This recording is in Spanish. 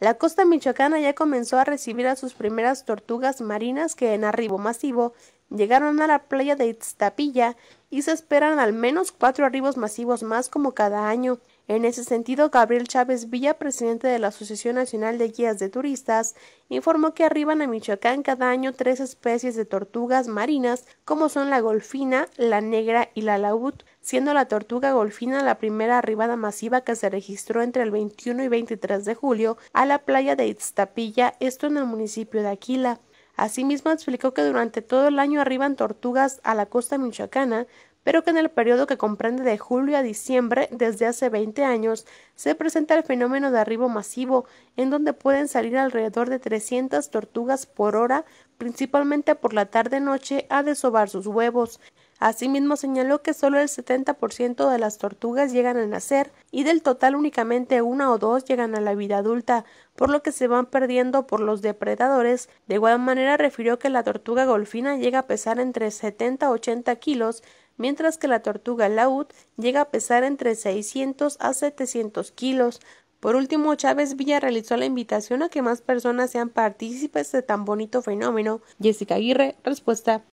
La costa michoacana ya comenzó a recibir a sus primeras tortugas marinas que en arribo masivo llegaron a la playa de Iztapilla y se esperan al menos cuatro arribos masivos más como cada año. En ese sentido, Gabriel Chávez Villa, presidente de la Asociación Nacional de Guías de Turistas, informó que arriban a Michoacán cada año tres especies de tortugas marinas, como son la golfina, la negra y la laúd, siendo la tortuga golfina la primera arribada masiva que se registró entre el 21 y 23 de julio a la playa de Itztapilla, esto en el municipio de Aquila. Asimismo, explicó que durante todo el año arriban tortugas a la costa michoacana, pero que en el periodo que comprende de julio a diciembre desde hace 20 años se presenta el fenómeno de arribo masivo, en donde pueden salir alrededor de 300 tortugas por hora, principalmente por la tarde-noche, a desovar sus huevos. Asimismo señaló que solo el 70% de las tortugas llegan a nacer y del total únicamente una o dos llegan a la vida adulta, por lo que se van perdiendo por los depredadores. De igual manera refirió que la tortuga golfina llega a pesar entre 70 o 80 kilos, mientras que la tortuga laúd llega a pesar entre 600 a 700 kilos. Por último, Chávez Villa realizó la invitación a que más personas sean partícipes de tan bonito fenómeno. Jessica Aguirre, respuesta.